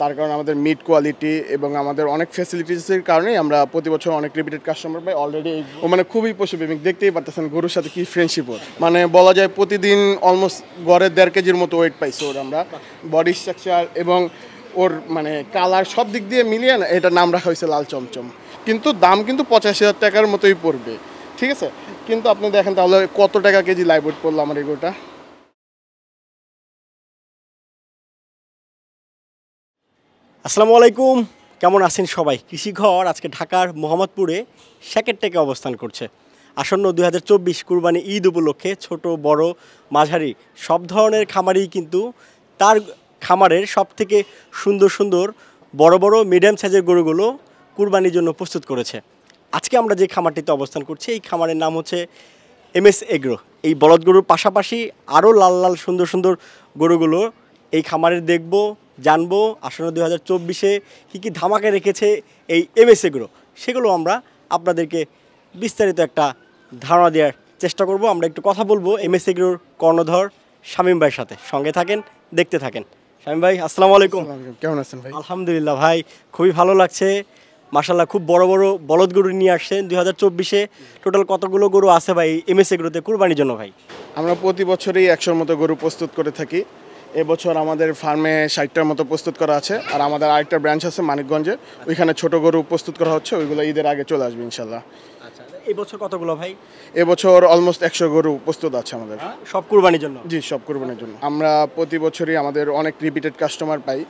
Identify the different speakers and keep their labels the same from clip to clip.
Speaker 1: তার কারণে আমাদের মিড কোয়ালিটি এবং আমাদের অনেক ফেসিলিটিসের কারণেই আমরা প্রতি বছর অনেক রিপিটেড কাস্টমার পাই অলরেডি ও মানে খুবই পশুপ্রেমিক দেখতেই পারতেছেন গরুর সাথে কি ফ্রেন্ডশিপ ওর মানে বলা যায় প্রতিদিন অলমোস্ট গড়ে দেড় কেজির মতো ওয়েট পাইছি ওর আমরা বডি স্ট্রাকচার এবং ওর মানে কালার সব দিক দিয়ে মিলিয়ে না এটার নাম রাখা হয়েছে লাল চমচম কিন্তু দাম কিন্তু পঁচাশি হাজার টাকার মতোই পড়বে ঠিক আছে কিন্তু আপনি দেখেন তাহলে কত টাকা কেজি ওয়েট পড়লো আমার এগোটা
Speaker 2: আসসালামু আলাইকুম কেমন আছেন সবাই কৃষিঘর আজকে ঢাকার মোহাম্মদপুরে স্যাকেট টেকে অবস্থান করছে আসন্ন দুই হাজার চব্বিশ কুরবানি ঈদ উপলক্ষে ছোট বড় মাঝারি সব ধরনের খামারই কিন্তু তার খামারের সব থেকে সুন্দর সুন্দর বড় বড় মিডিয়াম সাইজের গরুগুলো কুরবানির জন্য প্রস্তুত করেছে আজকে আমরা যে খামারটিতে অবস্থান করছি এই খামারের নাম হচ্ছে এম এস এগ্রো এই বলদ গরুর পাশাপাশি আরও লাল লাল সুন্দর সুন্দর গরুগুলো এই খামারে দেখব জানবো আসন্ন দুই হাজার চব্বিশে কী কী ধামাকে রেখেছে এই এমএসএগুলো সেগুলো আমরা আপনাদেরকে বিস্তারিত একটা ধারণা দেওয়ার চেষ্টা করব আমরা একটু কথা বলবো এমএসএগুলোর কর্ণধর শামীম ভাইয়ের সাথে সঙ্গে থাকেন দেখতে থাকেন শামীম ভাই আসসালামু আলাইকুম কেমন আছেন ভাই আলহামদুলিল্লাহ ভাই খুবই ভালো লাগছে মাসাল্লাহ খুব বড় বড় বলদ গরু নিয়ে আসছেন দুই
Speaker 1: হাজার চব্বিশে টোটাল কতগুলো গরু আছে ভাই এগুলোতে কুরবানির জন্য ভাই আমরা প্রতি বছরই একশোর মতো গরু প্রস্তুত করে থাকি এবছর আমাদের ফার্মে ষাটটার মতো প্রস্তুত করা আছে আর আমাদের আরেকটা ব্রাঞ্চ আছে মানিকগঞ্জে ওইখানে ছোট গরু প্রস্তুত করা হচ্ছে ওইগুলো ঈদের আগে চলে আসবে ইনশাল্লাহ
Speaker 2: আচ্ছা, এবছর কতগুলো ভাই
Speaker 1: এবছর অলমোস্ট একশো গরু প্রস্তুত আছে আমাদের সব কুরবানির জন্য জি সব কুরবানির জন্য আমরা প্রতি বছরই আমাদের অনেক রিপিটেড কাস্টমার পাই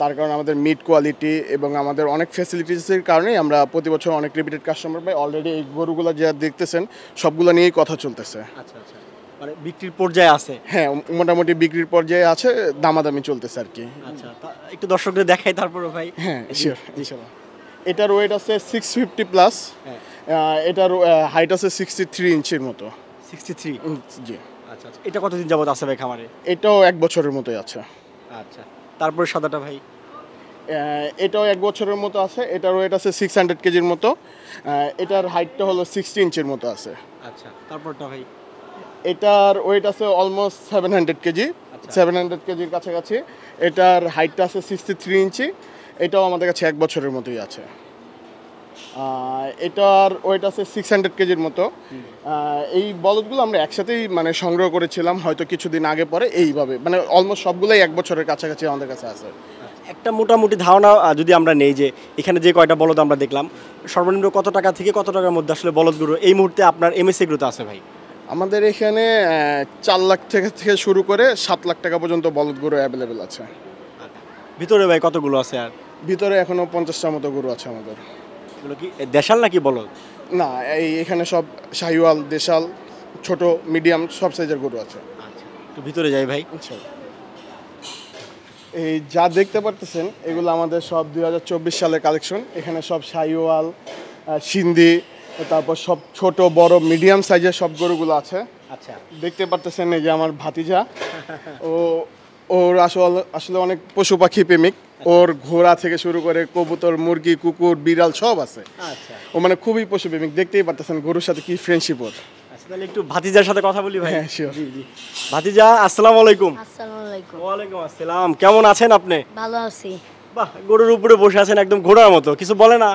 Speaker 1: তার কারণে আমাদের মিড কোয়ালিটি এবং আমাদের অনেক ফেসিলিটিসের কারণেই আমরা প্রতি বছর অনেক রিপিটেড কাস্টমার পাই অলরেডি এই গরুগুলো যা দেখতেছেন সবগুলো নিয়েই কথা চলতেছে আচ্ছা আচ্ছা মানে বিক্রির পর্যায়ে আছে হ্যাঁ মোটামুটি বিক্রির পর্যায়ে আছে দামাদামি চলতেছে আর কি আচ্ছা একটু দর্শকদের দেখাই তারপরে ভাই হ্যাঁ এটার ওয়েট আছে সিক্স ফিফটি প্লাস এটার হাইট আছে সিক্সটি থ্রি ইঞ্চির মতো সিক্সটি থ্রি জি আচ্ছা আচ্ছা এটা কতদিন যাবত আছে ভাই খামারে এটাও এক বছরের মতোই আছে আচ্ছা তারপরে সাদাটা ভাই এটাও এক বছরের মতো আছে এটার ওয়েট আছে সিক্স হান্ড্রেড কেজির মতো এটার হাইটটা হলো সিক্সটি ইঞ্চির মতো আছে
Speaker 2: আচ্ছা তারপরটা ভাই
Speaker 1: এটার ওয়েট আছে almost seven hundred kg seven আচ্ছা। হান্ড্রেড কেজির কাছাকাছি এটার হাইটটা আছে সিক্সটি থ্রি ইঞ্চি এটাও আমাদের কাছে এক বছরের মতোই আছে এটার ওয়েট আছে সিক্স হান্ড্রেড কেজির মতো এই বলদগুলো আমরা একসাথেই মানে সংগ্রহ করেছিলাম হয়তো কিছুদিন আগে পরে এইভাবে মানে অলমোস্ট সবগুলোই এক বছরের কাছাকাছি আমাদের কাছে আছে
Speaker 2: একটা মোটামুটি ধারণা যদি আমরা নেই যে এখানে যে কয়টা বলদ আমরা দেখলাম সর্বনিম্ন কত টাকা থেকে কত
Speaker 1: টাকার মধ্যে আসলে বলদগুলো এই মুহূর্তে আপনার এমএসএ গ্রুতে আছে ভাই আমাদের এখানে চার লাখ থেকে থেকে শুরু করে সাত লাখ টাকা পর্যন্ত বলদ গরু অ্যাভেলেবেল আছে ভিতরে ভাই কতগুলো আছে আর ভিতরে এখনও পঞ্চাশটার মতো গরু আছে আমাদের কি দেশাল নাকি বলদ না এই এখানে সব শাহিওয়াল দেশাল ছোট মিডিয়াম সব সাইজের গরু আছে তো আচ্ছা,
Speaker 2: ভিতরে যাই ভাই আচ্ছা
Speaker 1: এই যা দেখতে পারতেছেন এগুলো আমাদের সব দুই সালের কালেকশন এখানে সব শাহিওয়াল সিন্ধি তারপর সব ছোট বড় মিডিয়াম সাইজের সব গরুগুলো আছে আচ্ছা দেখতে পারতেছেন এই যে আমার ভাতিজা ও ওর আসলে আসলে অনেক পশু পাখি প্রেমিক ওর ঘোড়া থেকে শুরু করে কবুতর মুরগি কুকুর বিড়াল সব আছে আচ্ছা। ও মানে খুবই পশু প্রেমিক দেখতেই পারতেছেন গরুর সাথে কি ফ্রেন্ডশিপ ওর
Speaker 2: আচ্ছা, তাহলে একটু ভাতিজার
Speaker 1: সাথে কথা বলি ভাই হ্যাঁ,
Speaker 2: জি ভাতিজা আসসালামু আলাইকুম আসসালামু আসসালাম কেমন আছেন আপনি ভালো আছি বাহ গরুর উপরে বসে আছেন একদম ঘোড়ার মতো কিছু বলে না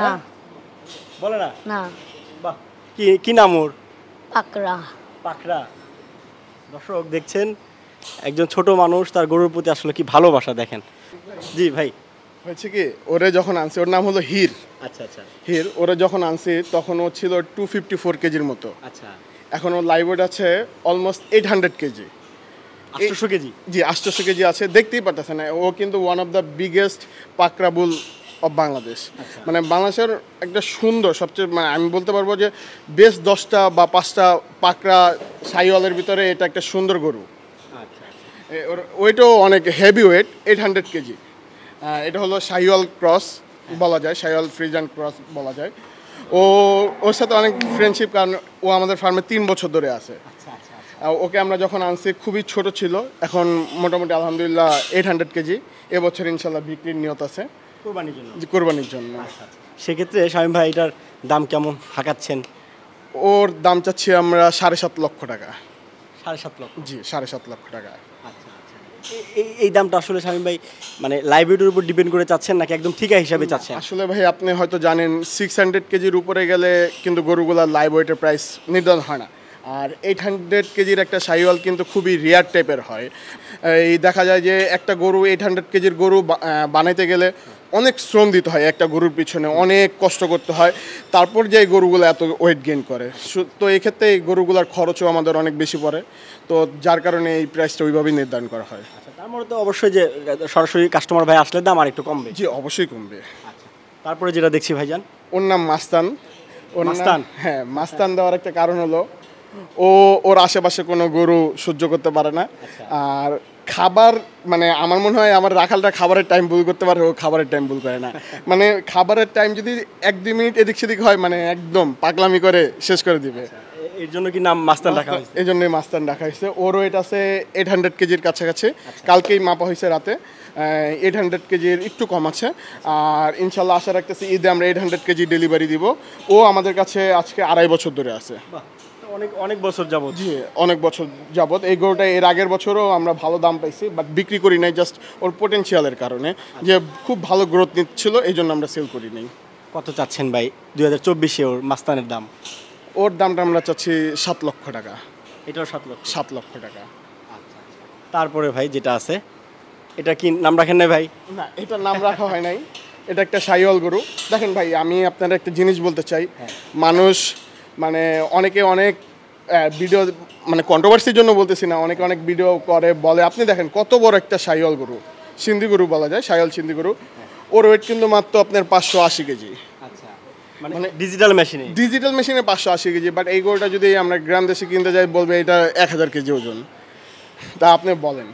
Speaker 2: না হ্যাঁ? বলে না না বাহ কি কি নাম ওর পাকড়া পাকড়া দর্শক দেখছেন একজন ছোট মানুষ তার গরুর প্রতি আসলে কি ভালোবাসা দেখেন জি
Speaker 1: ভাই হয়েছে কি ওরে যখন আনছি ওর নাম হলো হির আচ্ছা আচ্ছা হির ওরে যখন আনছি তখন ও ছিল টু ফিফটি ফোর কেজির মতো আচ্ছা এখন ওর লাইভওয়েট আছে অলমোস্ট এইট হান্ড্রেড কেজি আটশোশো কেজি জি আটশোশো কেজি আছে দেখতেই পারতেছে না ও কিন্তু ওয়ান অফ দ্য বিগেস্ট পাকরাবুল অফ বাংলাদেশ আচ্ছা। মানে বাংলাদেশের একটা সুন্দর সবচেয়ে মানে আমি বলতে পারবো যে বেশ দশটা বা পাঁচটা পাকড়া সাইওয়ালের ভিতরে এটা একটা সুন্দর গরু আচ্ছা, আচ্ছা। ওয়েটও অনেক heavy weight eight hundred kg এটা হলো সাইওয়াল ক্রস বলা যায় সাইওয়াল ফ্রিজান ক্রস বলা যায় ও ওর সাথে অনেক ফ্রেন্ডশিপ কারণ ও আমাদের ফার্মে তিন বছর ধরে আছে ওকে আমরা যখন আনছি খুবই ছোট ছিল এখন মোটামুটি আলহামদুলিল্লাহ এইট হান্ড্রেড কেজি এবছর ইনশাল্লাহ বিক্রির নিয়ত আছে কোরবানির জন্য কোরবানির জন্য আচ্ছা, সেক্ষেত্রে স্বামী ভাই এটার দাম কেমন হাঁকাচ্ছেন ওর দাম চাচ্ছি আমরা সাড়ে সাত লক্ষ টাকা সাড়ে সাত লক্ষ জি সাড়ে সাত লক্ষ টাকা আচ্ছা, আচ্ছা। এই এই দামটা আসলে স্বামী ভাই মানে লাইব্রেরির উপর ডিপেন্ড করে চাচ্ছেন নাকি একদম ঠিকা হিসাবে চাচ্ছেন আসলে ভাই আপনি হয়তো জানেন সিক্স হান্ড্রেড কেজির উপরে গেলে কিন্তু গরুগুলার লাইভ ওয়েটের প্রাইস নির্ধারণ হয় না আর এইট হান্ড্রেড কেজির একটা সাইওয়াল কিন্তু খুবই রিয়ার টাইপের হয় এই দেখা যায় যে একটা গরু এইট হান্ড্রেড কেজির গরু বানাইতে গেলে অনেক শ্রম দিতে হয় একটা গরুর পিছনে অনেক কষ্ট করতে হয় তারপর যে গরুগুলো এত ওয়েট গেইন করে তো এক্ষেত্রে এই গরুগুলোর খরচও আমাদের অনেক বেশি পড়ে তো যার কারণে এই প্রাইসটা ওইভাবেই নির্ধারণ করা হয় আচ্ছা,
Speaker 2: তারপরে মানে তো অবশ্যই যে
Speaker 1: সরাসরি কাস্টমার ভাই আসলে দাম আর একটু কমবে জি অবশ্যই কমবে আচ্ছা, তারপরে যেটা দেখছি ভাইজান ওর নাম মাস্তান ওর মাস্তান হ্যাঁ মাস্তান দেওয়ার একটা কারণ হলো ও ওর আশেপাশে কোনো গরু সহ্য করতে পারে না আচ্ছা। আর খাবার মানে আমার মনে হয় আমার রাখালটা খাবারের টাইম ভুল করতে পারে ও খাবারের টাইম ভুল করে না মানে খাবারের টাইম যদি এক দুই মিনিট এদিক সেদিক হয় মানে একদম পাগলামি করে শেষ করে দিবে আচ্ছা, এর জন্য কি নাম মাস্তান রাখা হয়েছে এই জন্যই মাস্তান রাখা হয়েছে ওর ওয়েট আছে এইট হান্ড্রেড কেজির কাছাকাছি আচ্ছা। কালকেই মাপা হয়েছে রাতে এইট হান্ড্রেড কেজির একটু কম আছে আর ইনশাল্লাহ আশা রাখতেছি ঈদে আমরা এইট হান্ড্রেড কেজি ডেলিভারি দিব ও আমাদের কাছে আজকে আড়াই বছর ধরে আছে অনেক অনেক বছর যাবত জি অনেক বছর যাবত এই গরুটা এর আগের বছরও আমরা ভালো দাম পাইছি বাট বিক্রি করি নাই জাস্ট ওর পোটেনশিয়ালের কারণে যে খুব ভালো গ্রোথ নিচ্ছিল এই জন্য আমরা সেল করি নাই কত চাচ্ছেন ভাই দুই হাজার চব্বিশে ওর মাস্তানের দাম ওর দামটা আমরা চাচ্ছি সাত লক্ষ টাকা এটাও সাত লক্ষ সাত
Speaker 2: লক্ষ টাকা তারপরে ভাই যেটা আছে এটা কি নাম রাখেন না ভাই
Speaker 1: না এটা নাম রাখা হয় নাই এটা একটা সাইওয়াল গরু দেখেন ভাই আমি আপনার একটা জিনিস বলতে চাই হ্যাঁ। মানুষ মানে অনেকে অনেক ভিডিও মানে কন্ট্রোভার্সির জন্য বলতেছি না অনেকে অনেক ভিডিও করে বলে আপনি দেখেন কত বড় একটা সাইওয়াল গরু সিন্ধি গরু বলা যায় সায়ল সিন্ধি গরু হ্যাঁ। ওর ওয়েট কিন্তু মাত্র আপনার পাঁচশো আশি কেজি আচ্ছা, মানে ডিজিটাল মেশিনে ডিজিটাল মেশিনে পাঁচশো আশি কেজি বাট এই গরুটা যদি আমরা গ্রাম দেশে কিনতে যাই বলবে এটা এক হাজার কেজি ওজন তা আপনি বলেন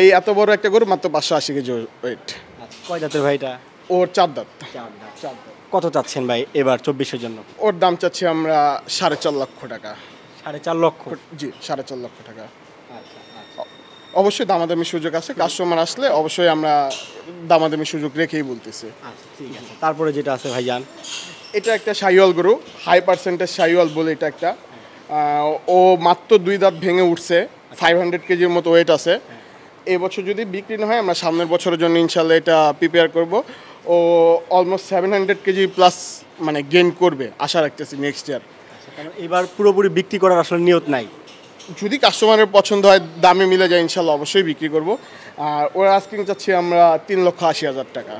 Speaker 1: এই এত বড় একটা গরু মাত্র পাঁচশো আশি কেজি ওয়েট আচ্ছা, কয় জাতের ভাইটা ওর চার দাঁত কত চাচ্ছেন ভাই এবার চব্বিশের জন্য ওর দাম চাচ্ছি আমরা সাড়ে চার লক্ষ টাকা সাড়ে চার লক্ষ জি সাড়ে চার লক্ষ টাকা
Speaker 2: আচ্ছা, আচ্ছা।
Speaker 1: অবশ্যই দামাদামি সুযোগ আছে কাস্টমার আসলে অবশ্যই আমরা দামাদামি সুযোগ রেখেই বলতেছি আচ্ছা, তারপরে যেটা আছে ভাইজান এটা একটা সাইওয়াল গরু হাই পার্সেন্টেজ সাইওয়াল বলে এটা একটা ও মাত্র দুই দাঁত ভেঙে উঠছে ফাইভ হান্ড্রেড কেজির মতো ওয়েট আছে হ্যাঁ। এবছর যদি বিক্রি না হয় আমরা সামনের বছরের জন্য ইনশাল্লাহ এটা প্রিপেয়ার করবো ও almost seven hundred kg plus মানে গেইন করবে আশা রাখতেছি আচ্ছা, নেক্সট ইয়ার এবার পুরোপুরি বিক্রি করার আসলে নিয়ত নাই যদি কাস্টমারের পছন্দ হয় দামে মিলে যায় ইনশাল্লাহ অবশ্যই বিক্রি করব আর ওরা আস্কিং চাচ্ছি আমরা তিন লক্ষ আশি হাজার টাকা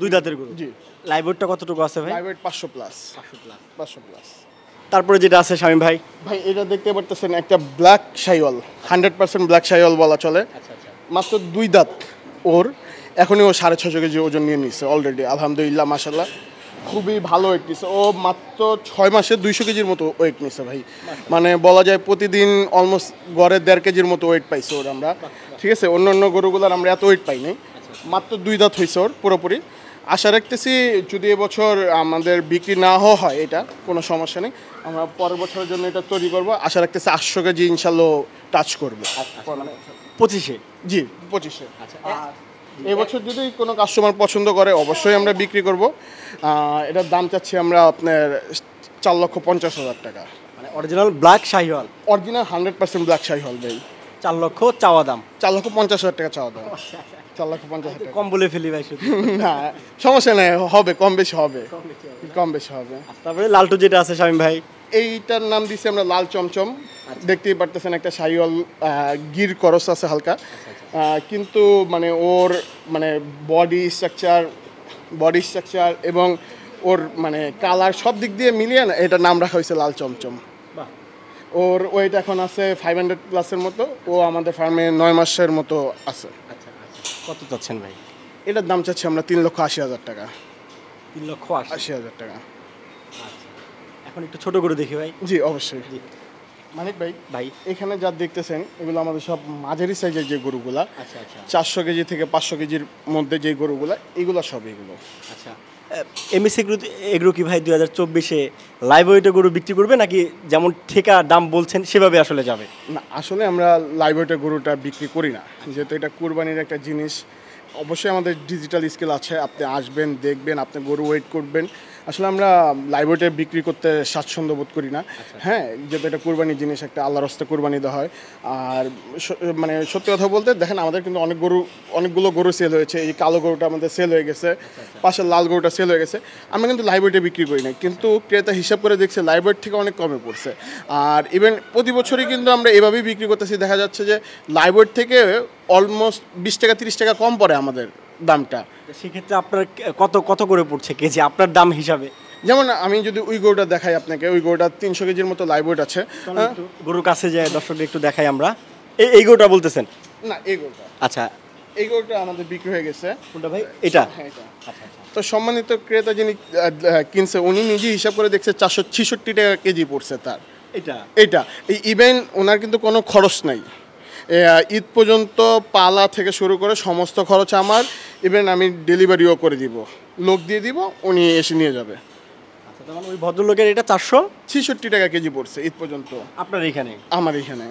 Speaker 1: দুই দাঁতের গরু জি লাইভওয়েটটা কতটুকু আছে ভাই লাইভওয়েট পাঁচশো প্লাস পাঁচশো প্লাস পাঁচশো প্লাস তারপরে যেটা আছে স্বামী ভাই ভাই এটা দেখতে পারতেছেন একটা black Sahiwal hundred percent black Sahiwal বলা চলে আচ্ছা, আচ্ছা। মাত্র দুই দাঁত ওর এখনই ও সাড়ে ছশো কেজি ওজন নিয়ে নিচ্ছে অলরেডি আলহামদুলিল্লাহ মাসাল্লাহ খুবই ভালো ওয়েট নিচ্ছে ও মাত্র ছয় মাসে দুইশো কেজির মতো ওয়েট নিচ্ছে ভাই মানে বলা যায় প্রতিদিন অলমোস্ট গড়ে দেড় কেজির মতো ওয়েট পাইছে ওর আমরা ঠিক আছে অন্য অন্য গরুগুলোর আমরা এত ওয়েট পাই নাই মাত্র দুই দাঁত হয়েছে ওর পুরোপুরি আশা রাখতেছি যদি এবছর আমাদের বিক্রি না হয় এটা কোনো সমস্যা নেই আমরা পরের বছরের জন্য এটা তৈরি করবো আশা রাখতেছি আটশো কেজি ইনশাল্লাহ টাচ করবো আচ্ছা, আচ্ছা, মানে পঁচিশে জি পঁচিশে আচ্ছা এবছর যদি কোনো কাস্টমার পছন্দ করে অবশ্যই আমরা বিক্রি করব এটার দাম চাচ্ছি আমরা আপনার চার লক্ষ পঞ্চাশ হাজার টাকা মানে original black Sahiwal original hundred percent black Sahiwal ভাই চার লক্ষ চাওয়া দাম চার লক্ষ পঞ্চাশ হাজার টাকা চাওয়া দাম চার লক্ষ পঞ্চাশ হাজার কম বলে ফেলি ভাই না সমস্যা নেই হবে কম বেশি হবে কম বেশি হবে তারপরে লালটু যেটা আছে স্বামী ভাই এইটার নাম দিছি আমরা লাল চমচম আচ্ছা। দেখতেই পারতেছেন একটা সাইওয়াল গির করস আছে হালকা আচ্ছা, আচ্ছা। কিন্তু মানে ওর মানে বডি স্ট্রাকচার বডি স্ট্রাকচার এবং ওর মানে কালার সব দিক দিয়ে মিলিয়ে না এটার নাম রাখা হয়েছে লাল চমচম ওর ওয়েট এখন আছে ফাইভ হান্ড্রেড প্লাসের মতো ও আমাদের ফার্মে নয় মাসের মতো আছে কত চাচ্ছেন ভাই এটার দাম চাচ্ছি আমরা তিন লক্ষ আশি হাজার টাকা তিন লক্ষ আশি হাজার টাকা এখন একটু ছোট করে দেখি ভাই জি অবশ্যই মানিক ভাই ভাই এখানে যা দেখতেছেন এগুলো আমাদের সব মাঝারি সাইজের যে গরুগুলা আচ্ছা আচ্ছা চারশো কেজি থেকে পাঁচশো কেজির মধ্যে যে গরুগুলা এগুলো সব এগুলো আচ্ছা এমএসসি এগ্রো এগ্রো কি ভাই দু হাজার চব্বিশে
Speaker 2: লাইভ গরু বিক্রি করবে নাকি যেমন ঠেকা দাম বলছেন সেভাবে আসলে যাবে
Speaker 1: না আসলে আমরা লাইভ গরুটা বিক্রি করি না আচ্ছা। যেহেতু এটা কুরবানির একটা জিনিস অবশ্যই আমাদের ডিজিটাল স্কেল আছে আপনি আসবেন দেখবেন আপনি গরু ওয়েট করবেন আসলে আমরা লাইভ বিক্রি করতে স্বাচ্ছন্দ্য বোধ করি না আচ্ছা। হ্যাঁ যেহেতু এটা কোরবানির জিনিস একটা আল্লাহর হস্তে কোরবানি দেওয়া হয় আর মানে সত্যি কথা বলতে দেখেন আমাদের কিন্তু অনেক গরু অনেকগুলো গরু সেল হয়েছে এই কালো গরুটা আমাদের সেল হয়ে গেছে আচ্ছা, আচ্ছা। পাশের লাল গরুটা সেল হয়ে গেছে আমরা কিন্তু লাইভ বিক্রি করি না কিন্তু ক্রেতা হিসাব করে দেখছে লাইব্রেরি থেকে অনেক কমে পড়ছে আর ইভেন প্রতি বছরই কিন্তু আমরা এভাবেই বিক্রি করতেছি দেখা যাচ্ছে যে লাইব্রেরি থেকে অলমোস্ট বিশ টাকা তিরিশ টাকা কম পড়ে আমাদের দামটা সেক্ষেত্রে আপনার কত কত করে পড়ছে কেজি আপনার দাম হিসাবে যেমন আমি যদি ওই গরুটা দেখাই আপনাকে ওই গরুটা তিনশো কেজির মতো লাইভ ওয়েট আছে হ্যাঁ? গরুর কাছে যায় দর্শকদের একটু দেখাই আমরা এই এই গরুটা বলতেছেন না এই গরুটা আচ্ছা এই গরুটা আমাদের বিক্রি হয়ে গেছে কোনটা ভাই এটা হ্যাঁ, আচ্ছা, আচ্ছা। তো সম্মানিত ক্রেতা যিনি কিনছে উনি নিজে হিসাব করে দেখছে চারশো ছিষট্টি টাকা কেজি পড়ছে তার এটা এটা এই ইভেন ওনার কিন্তু কোনো খরচ নাই ঈদ পর্যন্ত পালা থেকে শুরু করে সমস্ত খরচ আমার ইভেন আমি ডেলিভারিও করে দিব লোক দিয়ে দিব উনি এসে নিয়ে যাবে আচ্ছা, মানে ওই ভদ্রলোকের এটা চারশো ছিষট্টি টাকা কেজি পড়ছে ঈদ পর্যন্ত আপনার এখানে আমার এখানে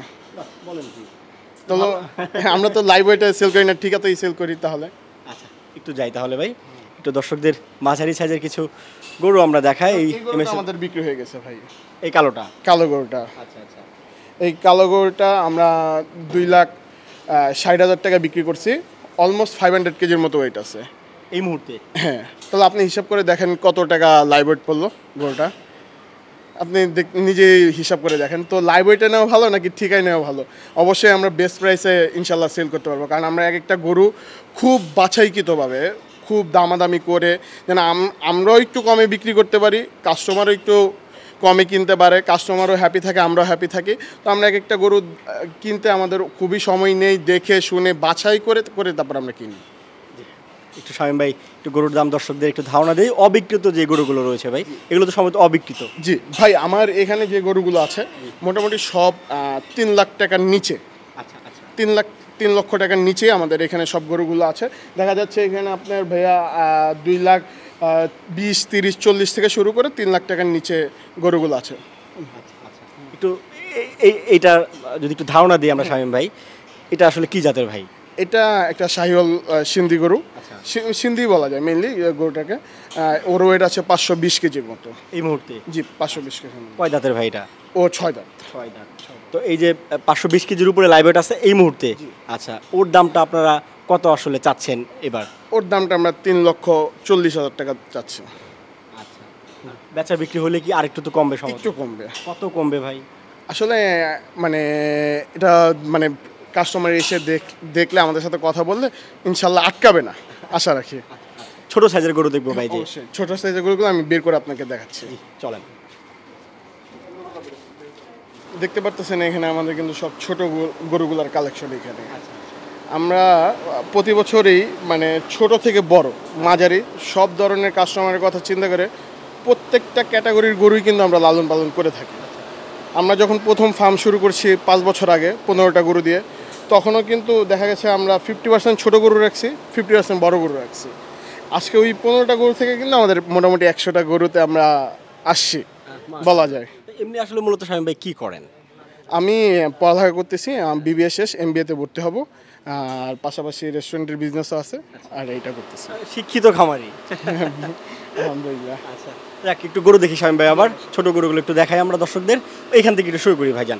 Speaker 1: বলেন কি তো আমরা তো লাইভ ওয়েটে সেল করি না ঠিক আছে সেল করি তাহলে
Speaker 2: আচ্ছা একটু যাই তাহলে ভাই একটু দর্শকদের মাঝারি সাইজের কিছু গরু আমরা দেখাই এই আমাদের
Speaker 1: বিক্রি হয়ে গেছে ভাই এই কালোটা কালো গরুটা আচ্ছা আচ্ছা এই কালো গরুটা আমরা দুই লাখ ষাট হাজার টাকা বিক্রি করছি অলমোস্ট ফাইভ হান্ড্রেড কেজির মতো ওয়েট আছে এই মুহূর্তে হ্যাঁ তাহলে আপনি হিসাব করে দেখেন কত টাকা লাইভ ওয়েট পড়লো গরুটা আপনি নিজেই হিসাব করে দেখেন তো লাইভ ওয়েটে নেওয়া ভালো নাকি ঠিকাই নেওয়া ভালো অবশ্যই আমরা বেস্ট প্রাইসে ইনশাল্লাহ সেল করতে পারবো কারণ আমরা এক একটা গরু খুব বাছাইকৃতভাবে খুব দামাদামি করে যেন আমরাও একটু কমে বিক্রি করতে পারি কাস্টমারও একটু কমে কিনতে পারে কাস্টমারও হ্যাপি থাকে আমরাও হ্যাপি থাকি তো আমরা এক একটা গরু কিনতে আমাদের খুবই সময় নেই দেখে শুনে বাছাই করে করে তারপর আমরা কিনি
Speaker 2: একটু স্বামী ভাই একটু গরুর দাম দর্শকদের একটু ধারণা দেয় অবিকৃত যে গরুগুলো রয়েছে ভাই এগুলো তো সম্ভবত অবিকৃত
Speaker 1: জি ভাই আমার এখানে যে গরুগুলো আছে মোটামুটি সব তিন লাখ টাকার নিচে আচ্ছা, আচ্ছা তিন লাখ তিন লক্ষ টাকার নিচে আমাদের এখানে সব গরুগুলো আছে দেখা যাচ্ছে এখানে আপনার ভাইয়া দুই লাখ বিশ তিরিশ চল্লিশ থেকে শুরু করে তিন লাখ টাকার নিচে গরুগুলো আছে একটু এই এইটা যদি একটু ধারণা
Speaker 2: দিই আমরা হ্যাঁ। শামীম ভাই এটা আসলে কি জাতের ভাই
Speaker 1: এটা একটা শাহিওল সিন্ধি গরু সিন্ধি বলা যায় মেইনলি গরুটাকে ওর ওয়েট আছে পাঁচশো বিশ কেজির মতো এই মুহূর্তে জি পাঁচশো বিশ কেজি কয় দাঁতের ভাইটা ও ছয় দাঁত ছয় দাঁত তো এই যে পাঁচশো বিশ কেজির
Speaker 2: উপরে লাইভ আছে এই মুহূর্তে আচ্ছা ওর দামটা আপনারা কত আসলে চাচ্ছেন এবার
Speaker 1: ওর দামটা আমরা তিন লক্ষ চল্লিশ হাজার টাকা চাচ্ছি আচ্ছা, বেচা বিক্রি হলে কি আরেকটু তো কমবে একটু কমবে কত কমবে ভাই আসলে মানে এটা মানে কাস্টমার এসে দেখলে আমাদের সাথে কথা বললে ইনশাল্লাহ আটকাবে না আশা রাখি ছোট সাইজের গরু দেখবো ভাই যে ছোট সাইজের গরুগুলো আমি বের করে আপনাকে দেখাচ্ছি চলেন দেখতে পারতেছেন এখানে আমাদের কিন্তু সব ছোট গরুগুলোর কালেকশন এখানে আচ্ছা, আচ্ছা। আমরা প্রতি বছরই মানে ছোট থেকে বড় মাঝারি সব ধরনের কাস্টমারের কথা চিন্তা করে প্রত্যেকটা ক্যাটাগরির গরুই কিন্তু আমরা লালন পালন করে থাকি আমরা যখন প্রথম ফার্ম শুরু করছি পাঁচ বছর আগে পনেরোটা গরু দিয়ে তখনও কিন্তু দেখা গেছে আমরা ফিফটি পার্সেন্ট ছোটো গরু রাখছি ফিফটি পার্সেন্ট বড়ো গরু রাখছি আজকে ওই পনেরোটা গরু থেকে কিন্তু আমাদের মোটামুটি একশোটা গরুতে আমরা আসছি বলা যায় এমনি আসলে মূলত স্বামী ভাই কী করেন আমি পড়ালেখা করতেছি বিবিএসএস শেষ এম বিএতে ভর্তি হব আর পাশাপাশি রেস্টুরেন্টের বিজনেসও আছে আর এইটা করতেছি শিক্ষিত খামারি আলহামদুলিল্লাহ আচ্ছা
Speaker 2: একটু গরু দেখি স্বামী ভাই আবার
Speaker 1: ছোটো গরুগুলো একটু দেখাই আমরা দর্শকদের এইখান থেকে একটু শুরু করি ভাইজান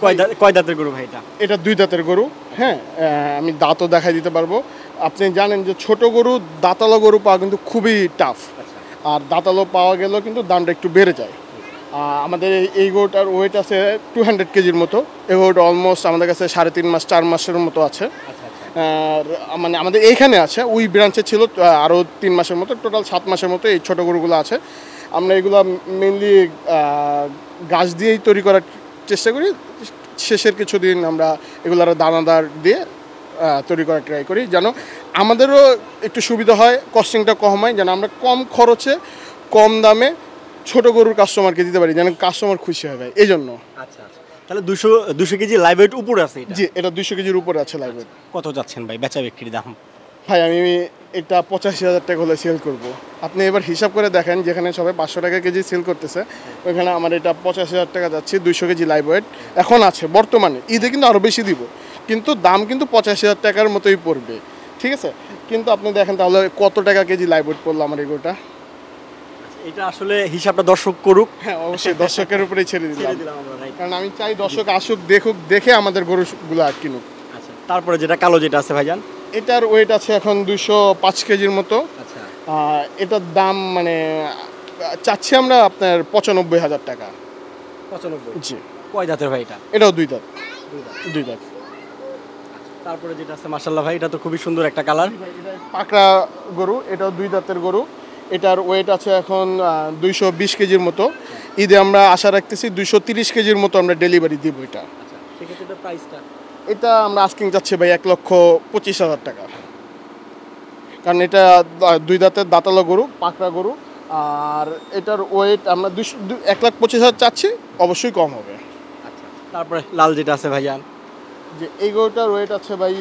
Speaker 1: কয় দাঁত কয় দাঁতের গরু ভাই এটা এটা দুই দাঁতের গরু হ্যাঁ আমি দাঁতও দেখাই দিতে পারবো আপনি জানেন যে ছোট গরু দাঁতালো গরু পাওয়া কিন্তু খুবই টাফ আচ্ছা। আর দাঁতালো পাওয়া গেলেও কিন্তু দামটা একটু বেড়ে যায় আমাদের এই গরুটার ওয়েট আছে টু হান্ড্রেড কেজির মতো এই গরুটা অলমোস্ট আমাদের কাছে সাড়ে তিন মাস চার মাসের মতো আছে আচ্ছা, আচ্ছা। মানে আমাদের এইখানে আছে ওই ব্রাঞ্চে ছিল আরও তিন মাসের মতো টোটাল সাত মাসের মতো এই ছোটো গরুগুলো আছে আমরা এগুলো মেনলি গাছ দিয়েই তৈরি করা চেষ্টা করি শেষের কিছুদিন আমরা এগুলো আরও দানাদার দিয়ে তৈরি করার ট্রাই করি যেন আমাদেরও একটু সুবিধা হয় কস্টিংটা কম হয় যেন আমরা কম খরচে কম দামে ছোট গরুর কাস্টমারকে দিতে পারি যেন কাস্টমার খুশি হয় ভাই এই জন্য আচ্ছা আচ্ছা তাহলে দুশো দুশো কেজি লাইভ ওয়েট উপরে আছে জি এটা দুশো কেজির উপরে আছে লাইভ আচ্ছা,
Speaker 2: ওয়েট কত যাচ্ছেন ভাই বেচা বিক্রির দাম
Speaker 1: ভাই আমি এটা পঁচাশি হাজার টাকা হলে সেল করব। আপনি এবার হিসাব করে দেখেন যেখানে সবাই পাঁচশো টাকা কেজি সেল করতেছে ওইখানে আমার এটা পঁচাশি হাজার টাকা যাচ্ছে দুইশো কেজি লাইভ ওয়েট এখন আছে বর্তমানে ঈদে কিন্তু আরও বেশি দিব কিন্তু দাম কিন্তু পঁচাশি হাজার টাকার মতোই পড়বে ঠিক আছে কিন্তু আপনি দেখেন তাহলে কত টাকা কেজি লাইভ ওয়েট পড়লো আমার এগুলোটা আচ্ছা, এটা আসলে হিসাবটা দর্শক করুক হ্যাঁ অবশ্যই দর্শকের উপরে ছেড়ে দিলাম কারণ আমি চাই দর্শক আসুক দেখুক দেখে আমাদের গরুগুলো কিনুক আচ্ছা তারপরে যেটা কালো যেটা আছে ভাইজান এটার ওয়েট আছে এখন দুশো পাঁচ কেজির মতো আচ্ছা। এটার দাম মানে চাচ্ছি আমরা আপনার পঁচানব্বই হাজার টাকা
Speaker 2: পঁচানব্বই জি কয় দাঁতের ভাই এটা
Speaker 1: এটাও দুই দাঁত দুই দাঁত তারপরে যেটা আছে মাসাল্লাহ ভাই এটা তো খুবই সুন্দর একটা কালার পাকড়া গরু এটাও দুই দাঁতের গরু এটার ওয়েট আছে এখন দুইশো বিশ কেজির মতো আচ্ছা। ঈদে আমরা আশা রাখতেছি দুইশো তিরিশ কেজির মতো আমরা ডেলিভারি দিব এটা আচ্ছা, সেক্ষেত্রে প্রাইসটা এটা আমরা আস্কিং যাচ্ছি ভাই এক লক্ষ পঁচিশ হাজার টাকা কারণ এটা দুই দাঁতের দাঁতালো গরু পাকড়া গরু আর এটার ওয়েট আমরা দুশো এক লাখ পঁচিশ হাজার চাচ্ছি অবশ্যই কম হবে আচ্ছা তারপরে লাল যেটা আছে ভাইয়ান যে এই গরুটার ওয়েট আছে ভাই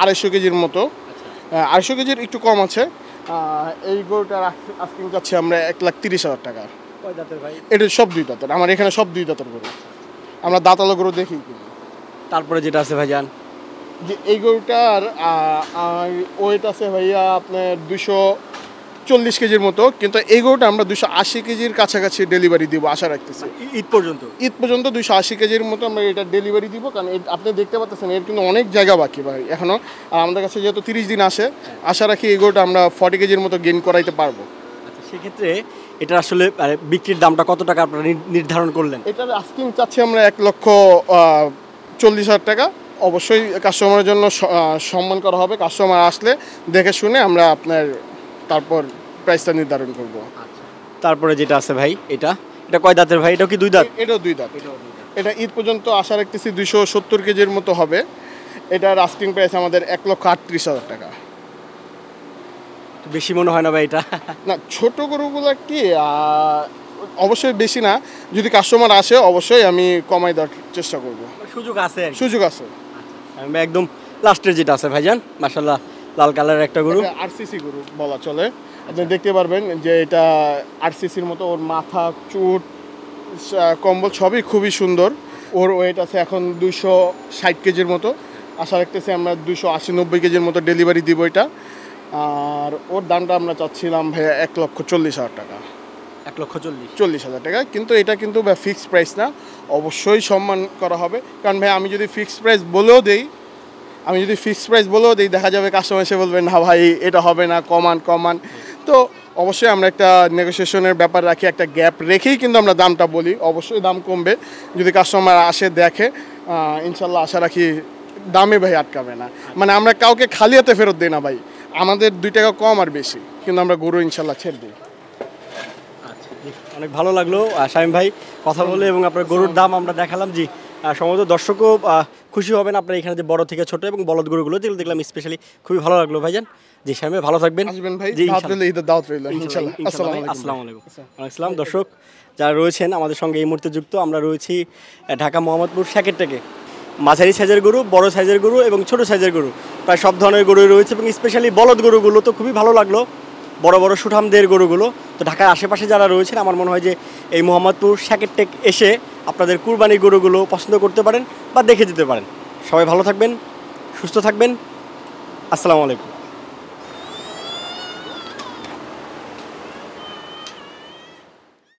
Speaker 1: আড়াইশো কেজির মতো আচ্ছা। আড়াইশো কেজির একটু কম আছে এই গরুটার আস্কিং চাচ্ছি আমরা এক লাখ তিরিশ হাজার টাকা এটা সব দুই দাঁতের আমার এখানে সব দুই দাঁতের গরু আমরা দাঁতালো গরু দেখি কিন্তু তারপরে যেটা আছে ভাইজান যে এই গরুটার ওয়েট আছে ভাইয়া আপনার দুশো চল্লিশ কেজির মতো কিন্তু এই গরুটা আমরা দুশো আশি কেজির কাছাকাছি ডেলিভারি দিব আশা রাখতেছি মানে ঈদ পর্যন্ত ঈদ পর্যন্ত দুশো আশি কেজির মতো আমরা এটা ডেলিভারি দিব কারণ আপনি দেখতে পাচ্ছেন এর কিন্তু অনেক জায়গা বাকি ভাই এখনও আর আমাদের কাছে যেহেতু তিরিশ দিন আসে হ্যাঁ। আশা রাখি এই গরুটা আমরা ফর্টি কেজির মতো গেইন করাইতে পারবো আচ্ছা, সেক্ষেত্রে এটা আসলে মানে বিক্রির দামটা
Speaker 2: কত টাকা আপনারা নির্ধারণ করলেন
Speaker 1: এটার আস্কিং চাচ্ছি আমরা এক লক্ষ চল্লিশ হাজার টাকা অবশ্যই কাস্টমারের জন্য সম্মান করা হবে কাস্টমার আসলে দেখে শুনে আমরা আপনার তারপর প্রাইসটা নির্ধারণ করব আচ্ছা। তারপরে যেটা আছে ভাই এটা এটা কয় দাঁতের ভাই এটা কি দুই দাঁত এটাও দুই দাঁত এটা ঈদ পর্যন্ত আশা রাখতেছি দুইশো সত্তর কেজির মতো হবে এটার আস্কিং প্রাইস আমাদের এক লক্ষ আটত্রিশ হাজার টাকা বেশি মনে হয় না ভাই এটা না ছোট গরুগুলো কি অবশ্যই বেশি না যদি কাস্টমার আসে অবশ্যই আমি কমাই দেওয়ার চেষ্টা করব
Speaker 2: সুযোগ আছে সুযোগ
Speaker 1: আছে একদম লাস্টের যেটা আছে ভাইজান মাসাল্লাহ লাল কালারের একটা গরু আরসিসি গরু বলা চলে আপনি দেখতে পারবেন যে এটা আরসিসির মতো ওর মাথা চুট কম্বল সবই খুবই সুন্দর ওর ওয়েট আছে এখন দুশো ষাট কেজির মতো আশা রাখতেছি আমরা দুশো আশি নব্বই কেজির মতো ডেলিভারি দিব এটা আর ওর দামটা আমরা চাচ্ছিলাম ভাইয়া এক লক্ষ চল্লিশ হাজার টাকা এক লক্ষ চল্লিশ চল্লিশ হাজার টাকা কিন্তু এটা কিন্তু ফিক্সড প্রাইস না অবশ্যই সম্মান করা হবে কারণ ভাই আমি যদি ফিক্সড প্রাইস বলেও দেই আমি যদি ফিক্সড প্রাইস বলেও দিই দেখা যাবে কাস্টমার এসে বলবে না ভাই এটা হবে না কমান কমান তো অবশ্যই আমরা একটা নেগোসিয়েশনের ব্যাপার রাখি একটা গ্যাপ রেখেই কিন্তু আমরা দামটা বলি অবশ্যই দাম কমবে যদি কাস্টমার আসে দেখে ইনশাল্লাহ আশা রাখি দামে ভাই আটকাবে না মানে আমরা কাউকে খালি হাতে ফেরত দিই না ভাই আমাদের দুই টাকা কম আর বেশি কিন্তু আমরা গরু ইনশাল্লাহ ছেড়ে দিই অনেক ভালো লাগলো
Speaker 2: শামিম ভাই কথা বলে এবং আপনার গরুর দাম আমরা দেখালাম জি সমস্ত দর্শকও খুশি হবেন আপনার এখানে যে বড় থেকে ছোট এবং বলদ গরুগুলো যেগুলো দেখলাম স্পেশালি খুবই ভালো লাগলো ভাইজান জি শামিম ভাই ভালো থাকবেন আসসালাম দর্শক যারা রয়েছেন আমাদের সঙ্গে এই মুহূর্তে যুক্ত আমরা রয়েছি ঢাকা মোহাম্মদপুর শ্যাকেট থেকে মাঝারি সাইজের গরু বড় সাইজের গরু এবং ছোট সাইজের গরু প্রায় সব ধরনের গরু রয়েছে এবং স্পেশালি বলদ গরুগুলো তো খুবই ভালো লাগলো বড় বড় সুঠামদের গরুগুলো তো ঢাকার আশেপাশে যারা রয়েছেন আমার মনে হয় যে এই মোহাম্মদপুর টেক এসে আপনাদের কুরবানি গরুগুলো পছন্দ করতে পারেন বা দেখে যেতে পারেন সবাই ভালো থাকবেন সুস্থ থাকবেন আসসালামু আলাইকুম